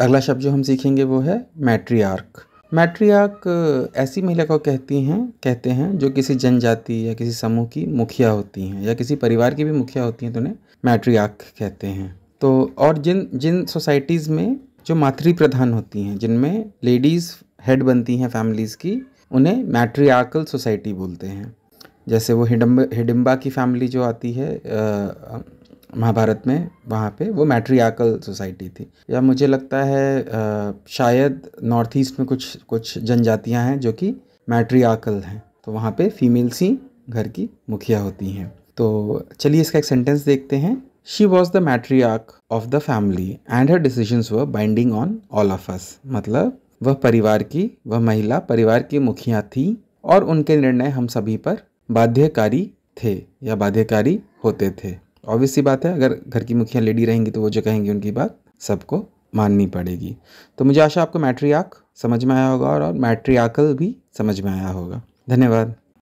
अगला शब्द जो हम सीखेंगे वो है मैट्रियार्क मैट्रियार्क ऐसी महिला को कहती हैं कहते हैं जो किसी जनजाति या किसी समूह की मुखिया होती हैं या किसी परिवार की भी मुखिया होती हैं तो उन्हें मैट्रियार्क कहते हैं तो और जिन जिन सोसाइटीज़ में जो मातृ प्रधान होती हैं जिनमें लेडीज़ हेड बनती हैं फैमिलीज़ की उन्हें मैट्रियार्कल सोसाइटी बोलते हैं जैसे वो हिडम्ब हिडिम्बा की फैमिली जो आती है महाभारत में वहाँ पे वो मैट्रियाकल सोसाइटी थी या मुझे लगता है आ, शायद नॉर्थ ईस्ट में कुछ कुछ जनजातियाँ हैं जो कि मैट्रियाकल हैं तो वहाँ पे फीमेल्स ही घर की मुखिया होती हैं तो चलिए इसका एक सेंटेंस देखते हैं she was the matriarch of the family and her decision were binding on all of us मतलब वह परिवार की वह महिला परिवार की मुखिया थी और उनके निर्णय हम सभी पर बाध्यकारी थे या बाध्यकारी होते थे ऑब्वियस सी बात है अगर घर की मुखिया लेडी रहेंगी तो वो जो कहेंगी उनकी बात सबको माननी पड़ेगी तो मुझे आशा आपको मैट्रियाक समझ में आया होगा और मैट्रियाकल भी समझ में आया होगा धन्यवाद